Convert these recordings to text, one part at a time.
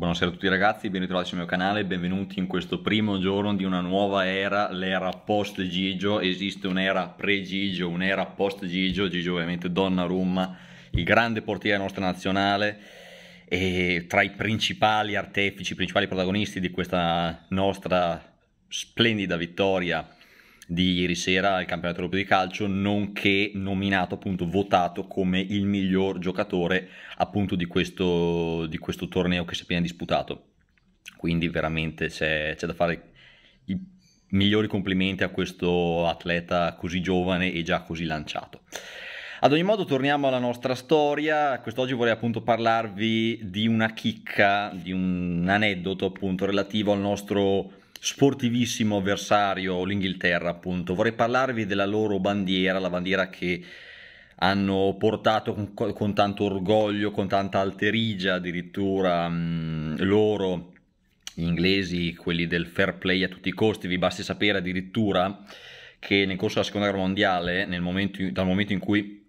Buonasera a tutti ragazzi, ben ritrovati sul mio canale, benvenuti in questo primo giorno di una nuova era, l'era post Gigio, esiste un'era pre Gigio, un'era post Gigio, Gigio ovviamente Donnarumma, il grande portiere della nostra nazionale e tra i principali artefici, i principali protagonisti di questa nostra splendida vittoria di ieri sera al campionato europeo di calcio, nonché nominato, appunto, votato come il miglior giocatore appunto di questo, di questo torneo che si è appena disputato. Quindi veramente c'è, c'è da fare i migliori complimenti a questo atleta così giovane e già così lanciato. Ad ogni modo torniamo alla nostra storia, quest'oggi vorrei appunto parlarvi di una chicca, di un aneddoto appunto relativo al nostro sportivissimo avversario l'Inghilterra appunto vorrei parlarvi della loro bandiera la bandiera che hanno portato con, con tanto orgoglio con tanta alterigia addirittura mh, mm, loro gli inglesi quelli del fair play a tutti i costi vi basti sapere addirittura che nel corso della seconda guerra mondiale momento, dal momento in cui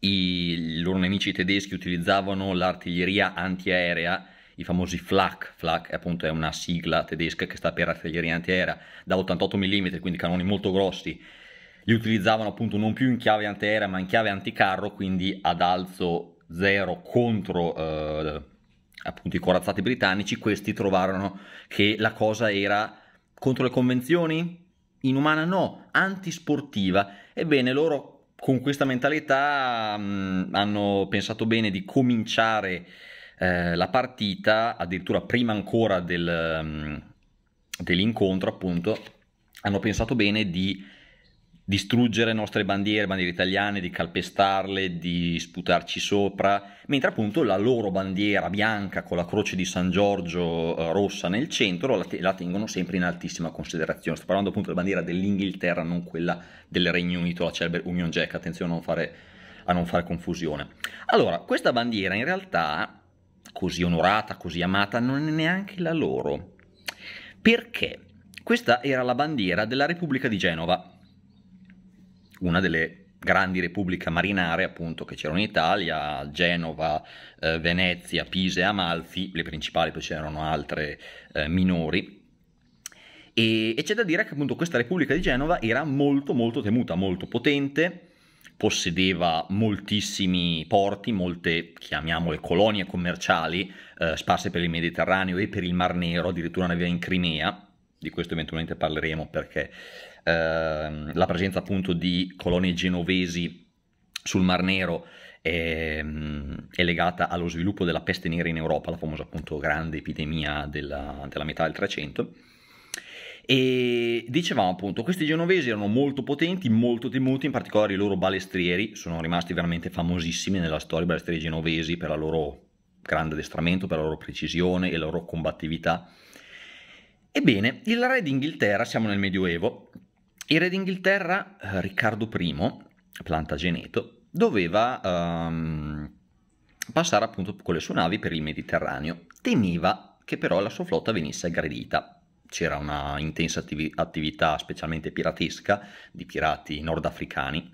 i loro nemici tedeschi utilizzavano l'artiglieria antiaerea i famosi FLAC, FLAC appunto è una sigla tedesca che sta per artiglieria antiaerea da 88 mm, quindi canoni molto grossi, li utilizzavano appunto non più in chiave antiaerea ma in chiave anticarro, quindi ad alzo zero contro eh, appunto i corazzati britannici, questi trovarono che la cosa era contro le convenzioni, inumana no, antisportiva. Ebbene, loro con questa mentalità mh, mm, hanno pensato bene di cominciare eh, la partita, addirittura prima ancora del, um, dell'incontro, appunto, hanno pensato bene di distruggere le nostre bandiere, bandiere italiane, di calpestarle, di sputarci sopra, mentre appunto la loro bandiera bianca con la croce di San Giorgio eh, rossa nel centro la, te- la, tengono sempre in altissima considerazione. Sto parlando appunto della bandiera dell'Inghilterra, non quella del Regno Unito, la celebre Union Jack, attenzione a non fare, a non fare confusione. Allora, questa bandiera in realtà così onorata, così amata, non è neanche la loro. Perché? Questa era la bandiera della Repubblica di Genova, una delle grandi repubbliche marinare appunto che c'erano in Italia, Genova, eh, Venezia, Pisa e Amalfi, le principali poi c'erano altre eh, minori. E, e c'è da dire che appunto questa Repubblica di Genova era molto molto temuta, molto potente, possedeva moltissimi porti, molte chiamiamole colonie commerciali eh, sparse per il Mediterraneo e per il Mar Nero, addirittura ne aveva in Crimea, di questo eventualmente parleremo perché eh, la presenza appunto di colonie genovesi sul Mar Nero è, ehm, è, legata allo sviluppo della peste nera in Europa, la famosa appunto grande epidemia della, della metà del 300 e dicevamo appunto, questi genovesi erano molto potenti, molto temuti, in particolare i loro balestrieri, sono rimasti veramente famosissimi nella storia, i balestrieri genovesi per la loro grande addestramento, per la loro precisione e la loro combattività. Ebbene, il re d'Inghilterra, siamo nel Medioevo, il re d'Inghilterra, eh, Riccardo I, Plantageneto, doveva um, passare appunto con le sue navi per il Mediterraneo. Temeva che però la sua flotta venisse aggredita c'era una intensa attiv- attività, specialmente piratesca, di pirati nordafricani,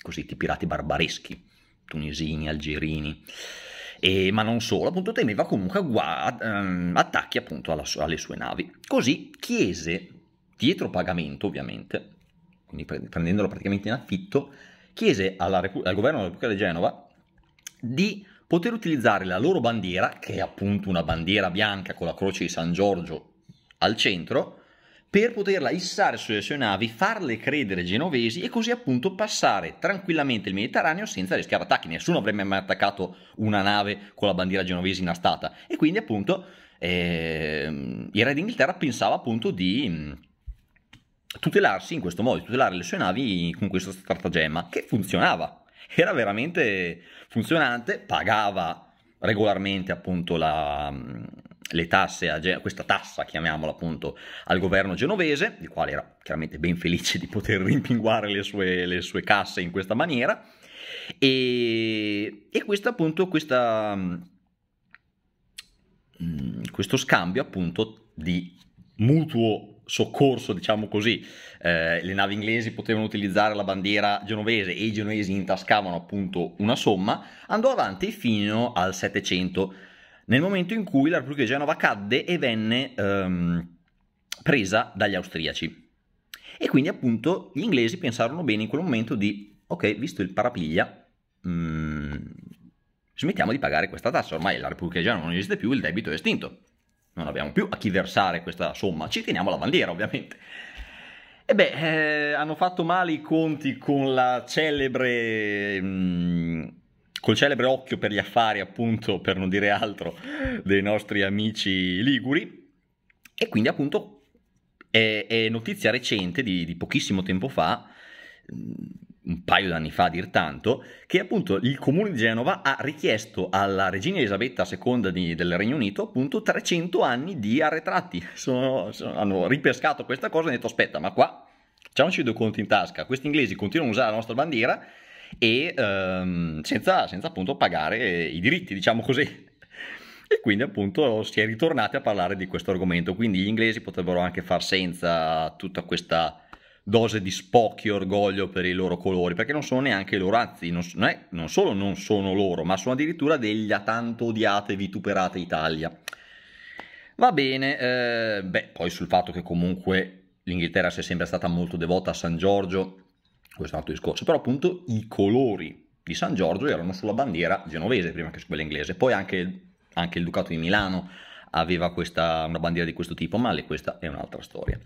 cosiddetti pirati barbareschi, tunisini, algerini. E, ma non solo, appunto temeva comunque guad- ehm, attacchi appunto su- alle sue navi. Così chiese, dietro pagamento ovviamente, quindi pre- prendendolo praticamente in affitto, chiese recu- al governo della Repubblica di Genova di poter utilizzare la loro bandiera, che è appunto una bandiera bianca con la croce di San Giorgio al centro per poterla issare sulle sue navi, farle credere genovesi e così appunto passare tranquillamente il Mediterraneo senza rischiare attacchi. Nessuno avrebbe mai attaccato una nave con la bandiera genovese inastata e quindi appunto eh, il re d'Inghilterra pensava appunto di mm, tutelarsi in questo modo, di tutelare le sue navi con questo stratagemma che funzionava, era veramente funzionante, pagava regolarmente appunto la, mm, le tasse, a, questa tassa, chiamiamola appunto, al governo genovese, il quale era chiaramente ben felice di poter rimpinguare le sue, le sue casse in questa maniera, e, e questa appunto, questa, mm, questo scambio appunto di mutuo soccorso, diciamo così, eh, le navi inglesi potevano utilizzare la bandiera genovese e i genovesi intascavano appunto una somma, andò avanti fino al 700 nel momento in cui la Repubblica di Genova cadde e venne ehm, presa dagli austriaci. E quindi appunto gli inglesi pensarono bene in quel momento di, ok, visto il parapiglia, mh, mm, smettiamo di pagare questa tassa, ormai la Repubblica di Genova non esiste più, il debito è estinto, non abbiamo più a chi versare questa somma, ci teniamo la bandiera ovviamente. E beh, eh, hanno fatto male i conti con la celebre... Mh, mm, col celebre occhio per gli affari, appunto, per non dire altro, dei nostri amici liguri. E quindi, appunto, è, è notizia recente di, di, pochissimo tempo fa, mm, un paio d'anni fa a dir tanto, che appunto il comune di Genova ha richiesto alla regina Elisabetta II di, del Regno Unito appunto 300 anni di arretrati. Sono, sono, hanno ripescato questa cosa e hanno detto aspetta, ma qua facciamoci due conti in tasca, questi inglesi continuano a usare la nostra bandiera e ehm, senza, senza appunto pagare i diritti, diciamo così. E quindi appunto si è ritornati a parlare di questo argomento. Quindi gli inglesi potrebbero anche far senza tutta questa dose di spocchio e orgoglio per i loro colori, perché non sono neanche loro, anzi non, non, è, non solo non sono loro, ma sono addirittura degli a tanto odiate e vituperate Italia. Va bene, eh, beh, poi sul fatto che comunque l'Inghilterra sia sempre stata molto devota a San Giorgio, questo è un altro discorso, però appunto i colori di San Giorgio erano sulla bandiera genovese prima che su quella inglese, poi anche, anche il Ducato di Milano aveva questa, una bandiera di questo tipo, ma questa è un'altra storia.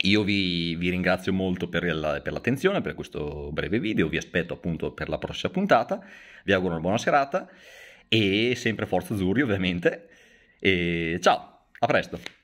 Io vi, vi ringrazio molto per, la, per, l'attenzione, per questo breve video, vi aspetto appunto per la prossima puntata, vi auguro una buona serata e sempre Forza Azzurri ovviamente e ciao, a presto!